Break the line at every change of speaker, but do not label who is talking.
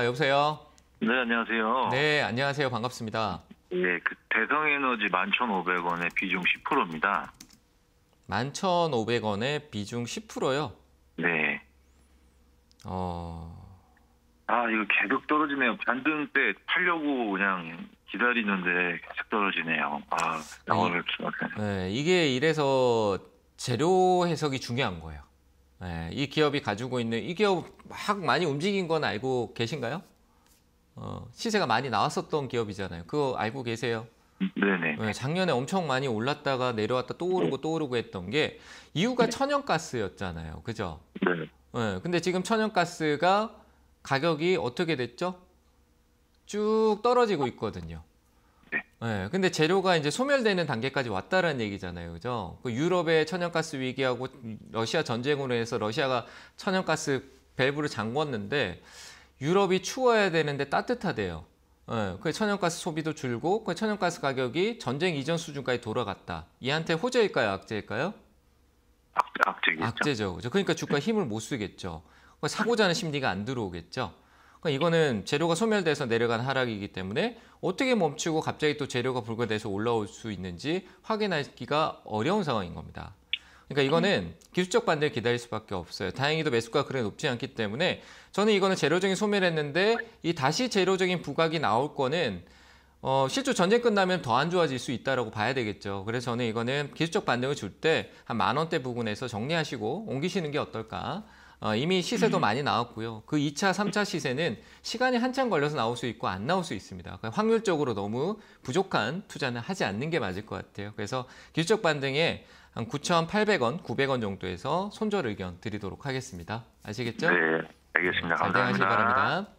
아, 여보세요.
네, 안녕하세요.
네, 안녕하세요. 반갑습니다.
네, 그 대성에너지 11,500원의 비중 10%입니다.
11,500원의 비중 10%요? 네. 어.
아, 이거 계속 떨어지네요. 반등 때 팔려고 그냥 기다리는데 계속 떨어지네요.
아, 영어를 아, 네, 이게 이래서 재료 해석이 중요한 거예요. 예, 이 기업이 가지고 있는 이 기업 막 많이 움직인 건 알고 계신가요? 어, 시세가 많이 나왔었던 기업이잖아요. 그거 알고 계세요? 네네. 예, 작년에 엄청 많이 올랐다가 내려왔다 또 오르고 또 오르고 했던 게 이유가 네. 천연가스였잖아요. 그죠? 네. 예, 근데 지금 천연가스가 가격이 어떻게 됐죠? 쭉 떨어지고 있거든요. 네, 근데 재료가 이제 소멸되는 단계까지 왔다라는 얘기잖아요, 그죠? 그 유럽의 천연가스 위기하고 러시아 전쟁으로 해서 러시아가 천연가스 밸브를 잠궜는데 유럽이 추워야 되는데 따뜻하대요. 네, 그 천연가스 소비도 줄고 그 천연가스 가격이 전쟁 이전 수준까지 돌아갔다. 이한테 호재일까요, 악재일까요? 악재죠. 악재죠. 그죠? 그러니까 주가 힘을 못 쓰겠죠. 사고자는 심리가 안 들어오겠죠. 그러니까 이거는 재료가 소멸돼서 내려간 하락이기 때문에 어떻게 멈추고 갑자기 또 재료가 불거돼서 올라올 수 있는지 확인하기가 어려운 상황인 겁니다. 그러니까 이거는 기술적 반대를 기다릴 수밖에 없어요. 다행히도 매수가 그래 높지 않기 때문에 저는 이거는 재료적인 소멸했는데 이 다시 재료적인 부각이 나올 거는 어, 실제 전쟁 끝나면 더 안 좋아질 수 있다라고 봐야 되겠죠. 그래서 저는 이거는 기술적 반등을 줄 때 한 만 원대 부근에서 정리하시고 옮기시는 게 어떨까 어, 이미 시세도 음. 많이 나왔고요. 그 2차, 3차 시세는 시간이 한참 걸려서 나올 수 있고 안 나올 수 있습니다. 그러니까 확률적으로 너무 부족한 투자는 하지 않는 게 맞을 것 같아요. 그래서 기술적 반등에 한 9,800원, 900원 정도에서 손절 의견 드리도록 하겠습니다. 아시겠죠? 네, 알겠습니다. 감사합니다. 하시기 바랍니다.